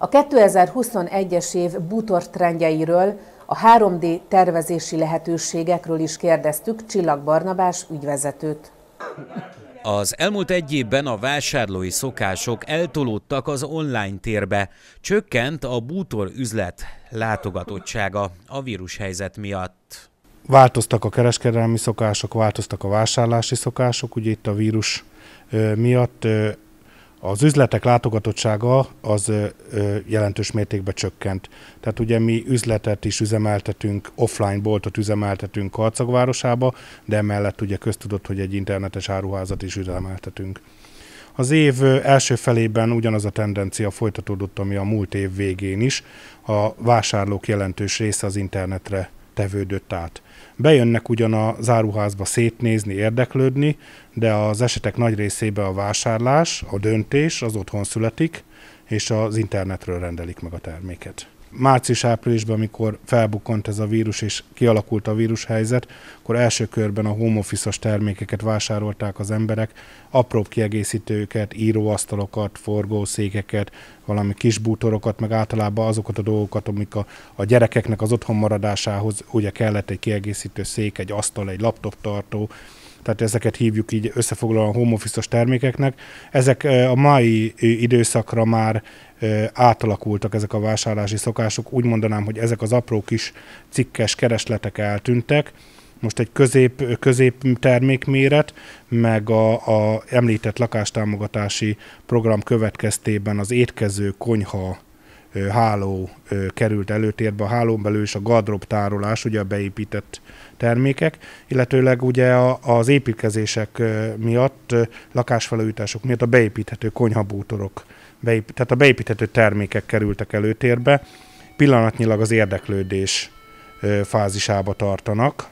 A 2021-es év trendjeiről, a 3D tervezési lehetőségekről is kérdeztük Csillag Barnabás ügyvezetőt. Az elmúlt egy évben a vásárlói szokások eltolódtak az online térbe, csökkent a bútor üzlet látogatottsága a vírushelyzet miatt. Változtak a kereskedelmi szokások, változtak a vásárlási szokások, ugye itt a vírus miatt az üzletek látogatottsága az jelentős mértékben csökkent. Tehát ugye mi üzletet is üzemeltetünk, offline boltot üzemeltetünk Karcagvárosába, de emellett ugye köztudott, hogy egy internetes áruházat is üzemeltetünk. Az év első felében ugyanaz a tendencia folytatódott, ami a múlt év végén is. A vásárlók jelentős része az internetre tevődött át. Bejönnek ugyan a záruházba szétnézni, érdeklődni, de az esetek nagy részében a vásárlás, a döntés az otthon születik, és az internetről rendelik meg a terméket március-áprilisban, amikor felbukkant ez a vírus és kialakult a vírushelyzet, akkor első körben a home office termékeket vásárolták az emberek, apró kiegészítőket, íróasztalokat, forgószékeket, valami kis bútorokat, meg általában azokat a dolgokat, amik a, a gyerekeknek az otthon maradásához ugye kellett egy kiegészítő szék, egy asztal, egy laptop tartó, tehát ezeket hívjuk így összefoglalóan home office termékeknek. Ezek a mai időszakra már átalakultak ezek a vásárlási szokások. Úgy mondanám, hogy ezek az apró kis cikkes keresletek eltűntek, most egy közép, közép termékméret, meg a, a említett lakástámogatási program következtében az étkező, konyha, háló került előtérbe, a hálón belül is a gardrop tárolás, ugye a beépített termékek, illetőleg ugye az építkezések miatt, lakásfelújítások miatt a beépíthető konyhabútorok, tehát a beépíthető termékek kerültek előtérbe, pillanatnyilag az érdeklődés fázisába tartanak,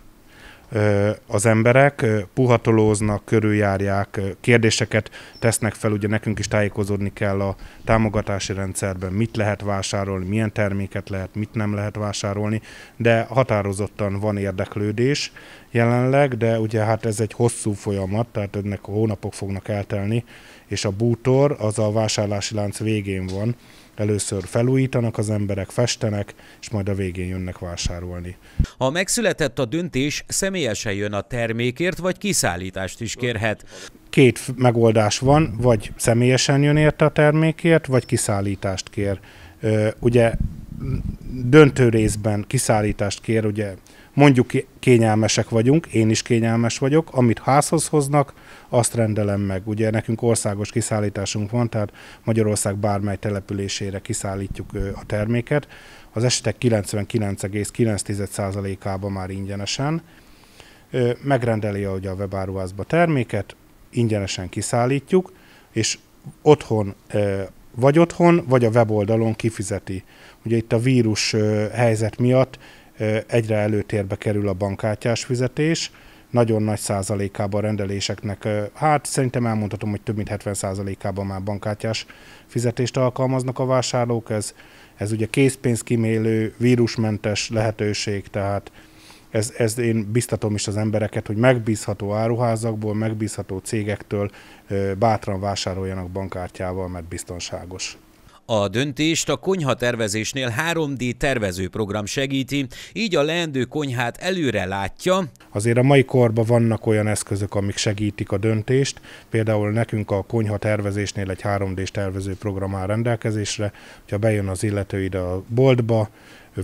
az emberek, puhatolóznak, körüljárják, kérdéseket tesznek fel, ugye nekünk is tájékozódni kell a támogatási rendszerben, mit lehet vásárolni, milyen terméket lehet, mit nem lehet vásárolni, de határozottan van érdeklődés, jelenleg, de ugye hát ez egy hosszú folyamat, tehát ennek a hónapok fognak eltelni, és a bútor az a vásárlási lánc végén van. Először felújítanak az emberek, festenek, és majd a végén jönnek vásárolni. Ha megszületett a döntés, személyesen jön a termékért, vagy kiszállítást is kérhet. Két megoldás van, vagy személyesen jön érte a termékért, vagy kiszállítást kér. Ugye döntő részben kiszállítást kér, ugye mondjuk kényelmesek vagyunk, én is kényelmes vagyok, amit házhoz hoznak, azt rendelem meg. Ugye nekünk országos kiszállításunk van, tehát Magyarország bármely településére kiszállítjuk a terméket. Az esetek 99,9%-ában már ingyenesen. Megrendeli ugye a webáruházba terméket, ingyenesen kiszállítjuk, és otthon vagy otthon, vagy a weboldalon kifizeti. Ugye itt a vírus helyzet miatt egyre előtérbe kerül a bankkártyás fizetés, nagyon nagy százalékában rendeléseknek, hát szerintem elmondhatom, hogy több mint 70 százalékában már bankkártyás fizetést alkalmaznak a vásárlók, ez, ez ugye készpénzkimélő, vírusmentes lehetőség, tehát ez, ez én biztatom is az embereket, hogy megbízható áruházakból, megbízható cégektől bátran vásároljanak bankkártyával, mert biztonságos. A döntést a konyha tervezésnél 3D tervezőprogram segíti, így a leendő konyhát előre látja. Azért a mai korban vannak olyan eszközök, amik segítik a döntést. Például nekünk a konyha tervezésnél egy 3 d tervezőprogram áll rendelkezésre. hogyha bejön az illető ide a boltba,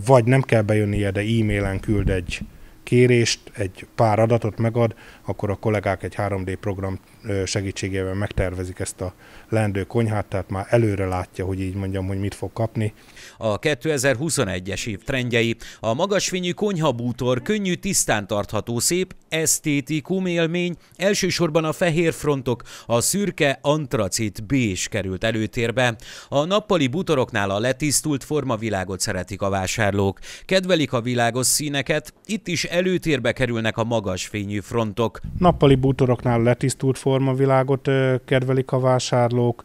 vagy nem kell bejönnie, de e-mailen küld egy kérést, egy pár adatot megad, akkor a kollégák egy 3D program segítségével megtervezik ezt a lendő konyhát, tehát már előre látja, hogy így mondjam, hogy mit fog kapni. A 2021-es év trendjei a magasfényű konyhabútor könnyű, tisztán tartható, szép, esztétikum élmény, elsősorban a fehér frontok, a szürke antracit is került előtérbe. A nappali bútoroknál a letisztult formavilágot szeretik a vásárlók. Kedvelik a világos színeket, itt is előtérbe kerülnek a magas fényű frontok bútorok. Nappali bútoroknál letisztult formavilágot kedvelik a vásárlók,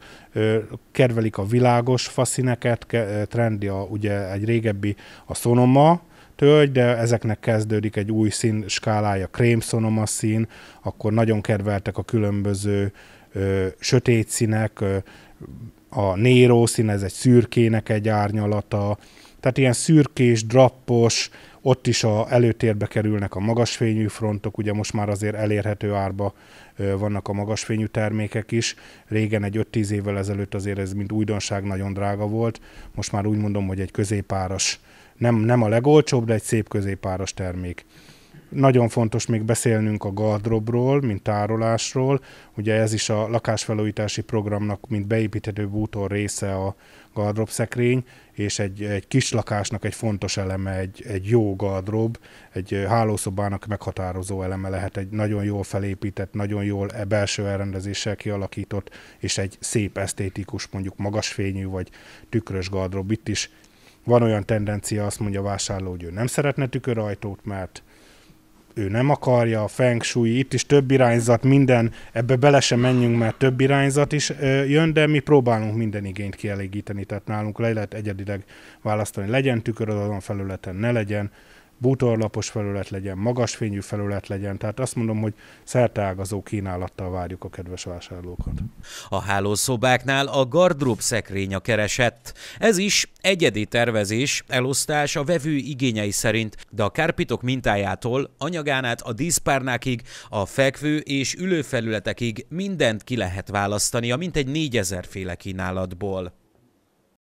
kedvelik a világos faszineket. trendi a, ugye egy régebbi a szonoma, tölgy, de ezeknek kezdődik egy új szín skálája, krémszonoma szín, akkor nagyon kedveltek a különböző ö, sötét színek, ö, a szín ez egy szürkének egy árnyalata, tehát ilyen szürkés, drappos, ott is a előtérbe kerülnek a magasfényű frontok, ugye most már azért elérhető árba vannak a magasfényű termékek is. Régen egy 5-10 évvel ezelőtt azért ez mint újdonság nagyon drága volt. Most már úgy mondom, hogy egy középáras, nem, nem a legolcsóbb, de egy szép középáras termék. Nagyon fontos még beszélnünk a gardrobról, mint tárolásról. Ugye ez is a lakásfelújítási programnak, mint beépíthető bútor része a gardrob szekrény, és egy, egy kis lakásnak egy fontos eleme, egy, egy jó gardrob, egy hálószobának meghatározó eleme lehet, egy nagyon jól felépített, nagyon jól e belső elrendezéssel kialakított, és egy szép esztétikus, mondjuk magasfényű vagy tükrös gardrob. Itt is van olyan tendencia, azt mondja a vásárló, hogy ő nem szeretne tükörajtót, mert ő nem akarja, a feng shui, itt is több irányzat, minden, ebbe bele sem menjünk, mert több irányzat is jön, de mi próbálunk minden igényt kielégíteni, tehát nálunk le lehet egyedileg választani, legyen tükör azon felületen, ne legyen, bútorlapos felület legyen, magas fényű felület legyen, tehát azt mondom, hogy szerteágazó kínálattal várjuk a kedves vásárlókat. A hálószobáknál a gardrób szekrény a keresett. Ez is egyedi tervezés, elosztás a vevő igényei szerint, de a kárpitok mintájától, anyagán át a díszpárnákig, a fekvő és ülőfelületekig mindent ki lehet választani a mintegy négyezer féle kínálatból.